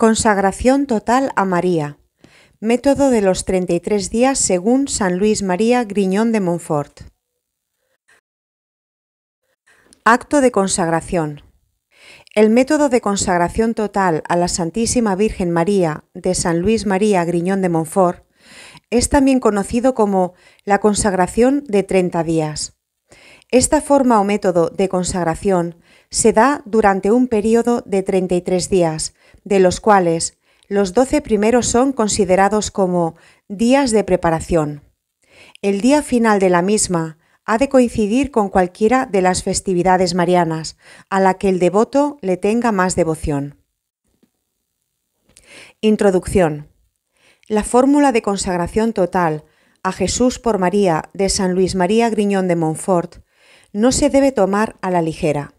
Consagración total a María. Método de los 33 días según San Luis María Griñón de Montfort. Acto de consagración. El método de consagración total a la Santísima Virgen María de San Luis María Griñón de Montfort es también conocido como la consagración de 30 días. Esta forma o método de consagración se da durante un periodo de 33 días, de los cuales los 12 primeros son considerados como días de preparación. El día final de la misma ha de coincidir con cualquiera de las festividades marianas, a la que el devoto le tenga más devoción. Introducción. La fórmula de consagración total a Jesús por María de San Luis María Griñón de Montfort no se debe tomar a la ligera.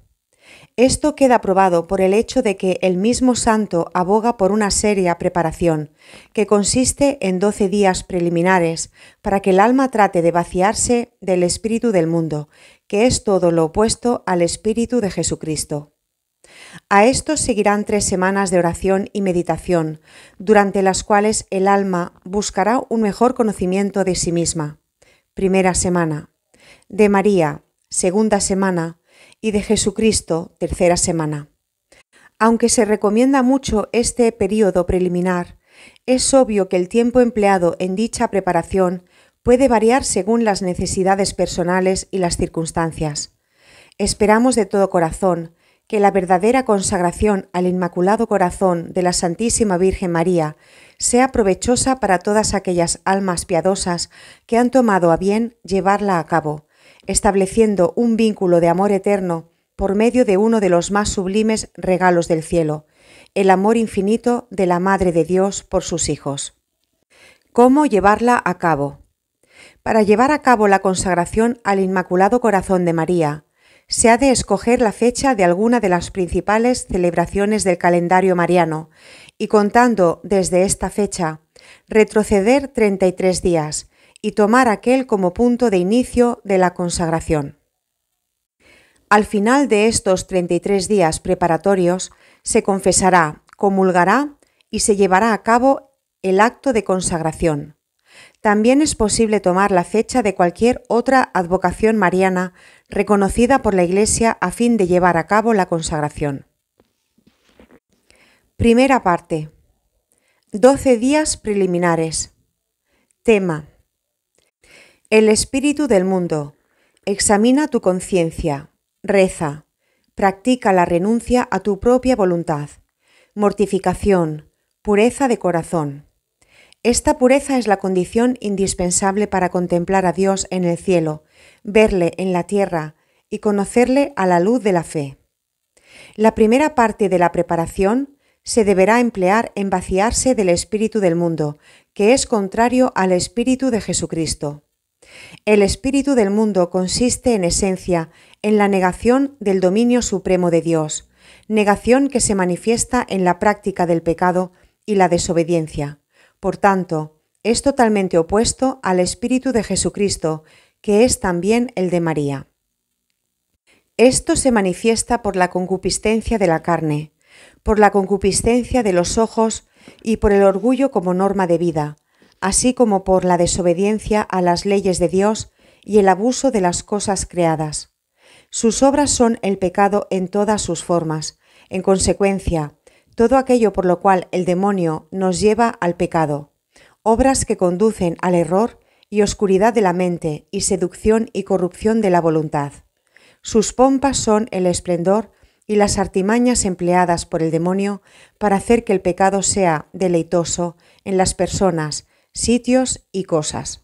Esto queda probado por el hecho de que el mismo santo aboga por una seria preparación, que consiste en doce días preliminares, para que el alma trate de vaciarse del espíritu del mundo, que es todo lo opuesto al espíritu de Jesucristo. A esto seguirán tres semanas de oración y meditación, durante las cuales el alma buscará un mejor conocimiento de sí misma. Primera semana. De María. Segunda semana y de Jesucristo, tercera semana. Aunque se recomienda mucho este periodo preliminar, es obvio que el tiempo empleado en dicha preparación puede variar según las necesidades personales y las circunstancias. Esperamos de todo corazón que la verdadera consagración al Inmaculado Corazón de la Santísima Virgen María sea provechosa para todas aquellas almas piadosas que han tomado a bien llevarla a cabo, estableciendo un vínculo de amor eterno por medio de uno de los más sublimes regalos del cielo, el amor infinito de la Madre de Dios por sus hijos. ¿Cómo llevarla a cabo? Para llevar a cabo la consagración al Inmaculado Corazón de María, se ha de escoger la fecha de alguna de las principales celebraciones del calendario mariano y contando desde esta fecha, retroceder 33 días, y tomar aquel como punto de inicio de la consagración. Al final de estos 33 días preparatorios se confesará, comulgará y se llevará a cabo el acto de consagración. También es posible tomar la fecha de cualquier otra advocación mariana reconocida por la Iglesia a fin de llevar a cabo la consagración. Primera parte. 12 días preliminares. Tema. El espíritu del mundo. Examina tu conciencia. Reza. Practica la renuncia a tu propia voluntad. Mortificación. Pureza de corazón. Esta pureza es la condición indispensable para contemplar a Dios en el cielo, verle en la tierra y conocerle a la luz de la fe. La primera parte de la preparación se deberá emplear en vaciarse del espíritu del mundo, que es contrario al espíritu de Jesucristo. El espíritu del mundo consiste en esencia en la negación del dominio supremo de Dios, negación que se manifiesta en la práctica del pecado y la desobediencia. Por tanto, es totalmente opuesto al espíritu de Jesucristo, que es también el de María. Esto se manifiesta por la concupiscencia de la carne, por la concupiscencia de los ojos y por el orgullo como norma de vida, así como por la desobediencia a las leyes de Dios y el abuso de las cosas creadas. Sus obras son el pecado en todas sus formas. En consecuencia, todo aquello por lo cual el demonio nos lleva al pecado. Obras que conducen al error y oscuridad de la mente y seducción y corrupción de la voluntad. Sus pompas son el esplendor y las artimañas empleadas por el demonio para hacer que el pecado sea deleitoso en las personas sitios y cosas.